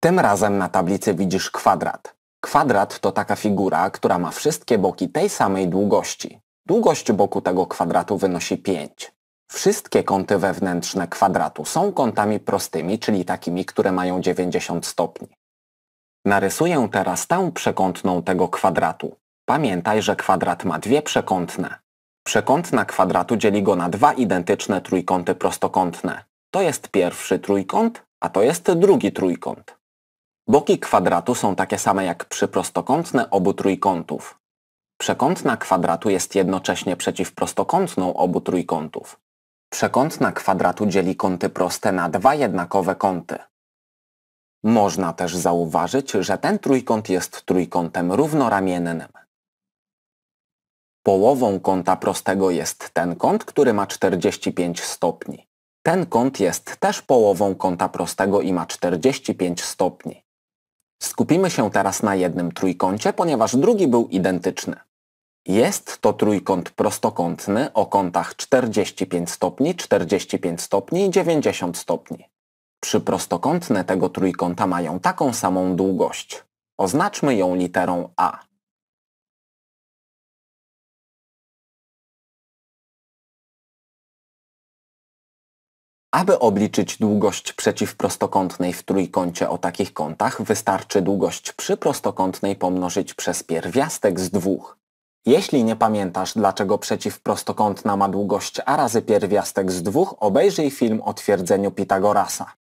Tym razem na tablicy widzisz kwadrat. Kwadrat to taka figura, która ma wszystkie boki tej samej długości. Długość boku tego kwadratu wynosi 5. Wszystkie kąty wewnętrzne kwadratu są kątami prostymi, czyli takimi, które mają 90 stopni. Narysuję teraz tę przekątną tego kwadratu. Pamiętaj, że kwadrat ma dwie przekątne. Przekątna kwadratu dzieli go na dwa identyczne trójkąty prostokątne. To jest pierwszy trójkąt, a to jest drugi trójkąt. Boki kwadratu są takie same jak przy prostokątne obu trójkątów. Przekątna kwadratu jest jednocześnie przeciwprostokątną obu trójkątów. Przekątna kwadratu dzieli kąty proste na dwa jednakowe kąty. Można też zauważyć, że ten trójkąt jest trójkątem równoramiennym. Połową kąta prostego jest ten kąt, który ma 45 stopni. Ten kąt jest też połową kąta prostego i ma 45 stopni. Skupimy się teraz na jednym trójkącie, ponieważ drugi był identyczny. Jest to trójkąt prostokątny o kątach 45 stopni, 45 stopni i 90 stopni. Przyprostokątne tego trójkąta mają taką samą długość. Oznaczmy ją literą A. Aby obliczyć długość przeciwprostokątnej w trójkącie o takich kątach, wystarczy długość przyprostokątnej pomnożyć przez pierwiastek z dwóch. Jeśli nie pamiętasz, dlaczego przeciwprostokątna ma długość a razy pierwiastek z dwóch, obejrzyj film o twierdzeniu Pitagorasa.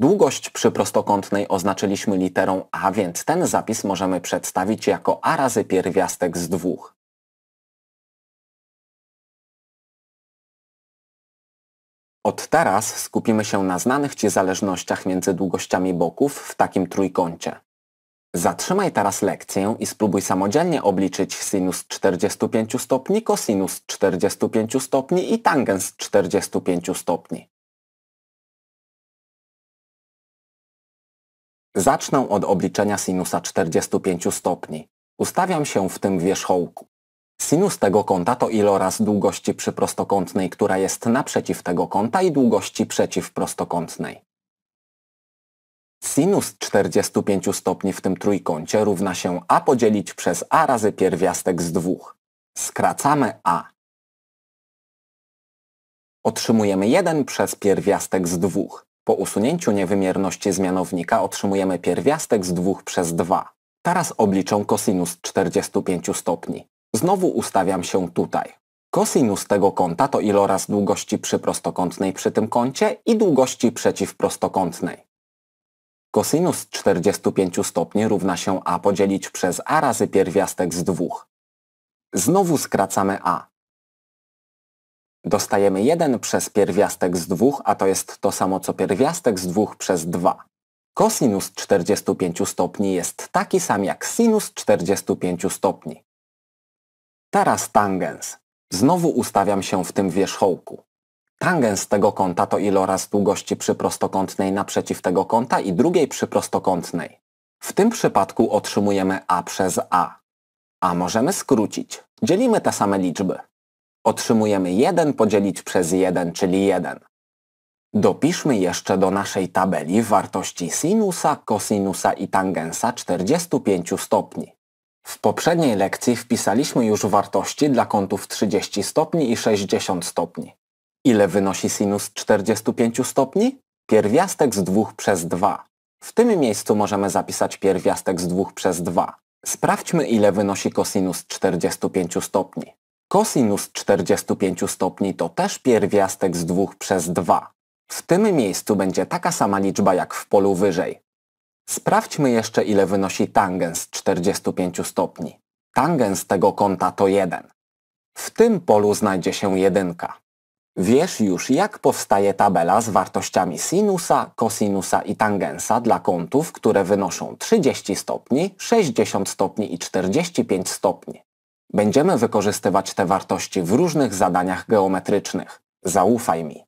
Długość przyprostokątnej oznaczyliśmy literą a, więc ten zapis możemy przedstawić jako a razy pierwiastek z dwóch. Od teraz skupimy się na znanych Ci zależnościach między długościami boków w takim trójkącie. Zatrzymaj teraz lekcję i spróbuj samodzielnie obliczyć sinus 45 stopni, kosinus 45 stopni i tangens 45 stopni. Zacznę od obliczenia sinusa 45 stopni. Ustawiam się w tym wierzchołku. Sinus tego kąta to iloraz długości przyprostokątnej, która jest naprzeciw tego kąta i długości przeciwprostokątnej. Sinus 45 stopni w tym trójkącie równa się a podzielić przez a razy pierwiastek z dwóch. Skracamy a. Otrzymujemy 1 przez pierwiastek z dwóch. Po usunięciu niewymierności z mianownika otrzymujemy pierwiastek z dwóch przez 2. Teraz obliczę kosinus 45 stopni. Znowu ustawiam się tutaj. Kosinus tego kąta to iloraz długości przyprostokątnej przy tym kącie i długości przeciwprostokątnej. Kosinus 45 stopni równa się a podzielić przez a razy pierwiastek z dwóch. Znowu skracamy a. Dostajemy 1 przez pierwiastek z dwóch, a to jest to samo co pierwiastek z dwóch przez 2. Kosinus 45 stopni jest taki sam jak sinus 45 stopni. Teraz tangens. Znowu ustawiam się w tym wierzchołku. Tangens tego kąta to iloraz długości przyprostokątnej naprzeciw tego kąta i drugiej przyprostokątnej. W tym przypadku otrzymujemy a przez a. A możemy skrócić. Dzielimy te same liczby. Otrzymujemy 1 podzielić przez 1, czyli 1. Dopiszmy jeszcze do naszej tabeli wartości sinusa, kosinusa i tangensa 45 stopni. W poprzedniej lekcji wpisaliśmy już wartości dla kątów 30 stopni i 60 stopni. Ile wynosi sinus 45 stopni? Pierwiastek z 2 przez 2. W tym miejscu możemy zapisać pierwiastek z 2 przez 2. Sprawdźmy ile wynosi kosinus 45 stopni. Kosinus 45 stopni to też pierwiastek z 2 przez 2. W tym miejscu będzie taka sama liczba jak w polu wyżej. Sprawdźmy jeszcze ile wynosi tangens 45 stopni. Tangens tego kąta to 1. W tym polu znajdzie się jedynka. Wiesz już jak powstaje tabela z wartościami sinusa, kosinusa i tangensa dla kątów, które wynoszą 30 stopni, 60 stopni i 45 stopni. Będziemy wykorzystywać te wartości w różnych zadaniach geometrycznych. Zaufaj mi.